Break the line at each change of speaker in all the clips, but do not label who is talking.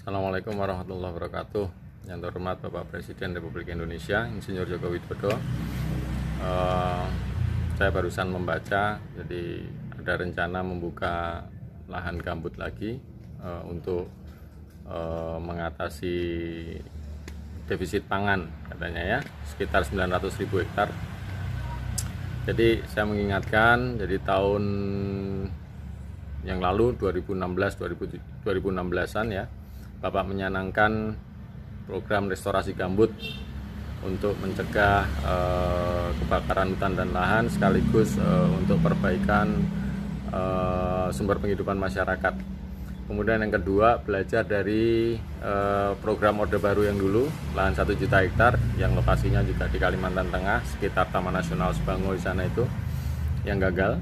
Assalamualaikum warahmatullahi wabarakatuh Yang terhormat Bapak Presiden Republik Indonesia Insinyur Joko Widodo uh, Saya barusan membaca Jadi ada rencana membuka lahan gambut lagi uh, Untuk uh, mengatasi defisit pangan katanya ya Sekitar 900 ribu hektar Jadi saya mengingatkan Jadi tahun yang lalu 2016 2016-an ya Bapak menyenangkan program restorasi gambut untuk mencegah e, kebakaran hutan dan lahan sekaligus e, untuk perbaikan e, sumber penghidupan masyarakat. Kemudian yang kedua belajar dari program Orde Baru yang dulu lahan 1 juta hektar yang lokasinya juga di Kalimantan Tengah sekitar Taman Nasional Sebango di sana itu yang gagal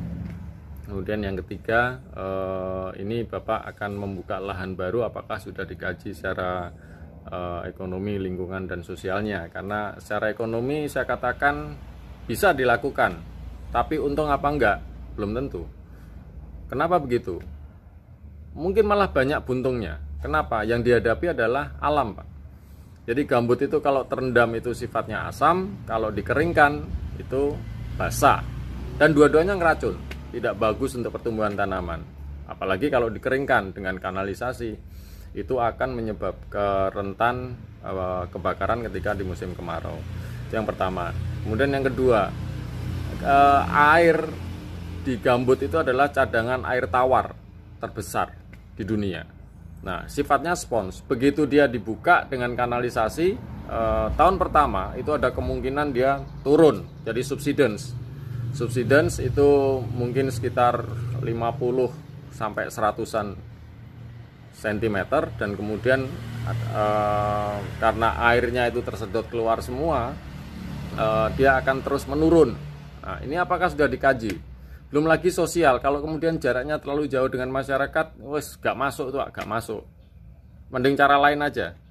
Kemudian yang ketiga, eh, ini Bapak akan membuka lahan baru apakah sudah dikaji secara eh, ekonomi, lingkungan dan sosialnya. Karena secara ekonomi saya katakan bisa dilakukan, tapi untung apa enggak belum tentu. Kenapa begitu? Mungkin malah banyak buntungnya. Kenapa? Yang dihadapi adalah alam, Pak. Jadi gambut itu kalau terendam itu sifatnya asam, kalau dikeringkan itu basah. Dan dua-duanya ngeracun tidak bagus untuk pertumbuhan tanaman. Apalagi kalau dikeringkan dengan kanalisasi, itu akan menyebabkan rentan eh, kebakaran ketika di musim kemarau. Itu yang pertama. Kemudian yang kedua, eh, air di gambut itu adalah cadangan air tawar terbesar di dunia. Nah, sifatnya spons. Begitu dia dibuka dengan kanalisasi, eh, tahun pertama itu ada kemungkinan dia turun jadi subsidence subsidence itu mungkin sekitar 50 sampai 100-an cm dan kemudian e, karena airnya itu tersedot keluar semua e, dia akan terus menurun nah, ini apakah sudah dikaji belum lagi sosial kalau kemudian jaraknya terlalu jauh dengan masyarakat wes gak masuk tuh gak masuk mending cara lain aja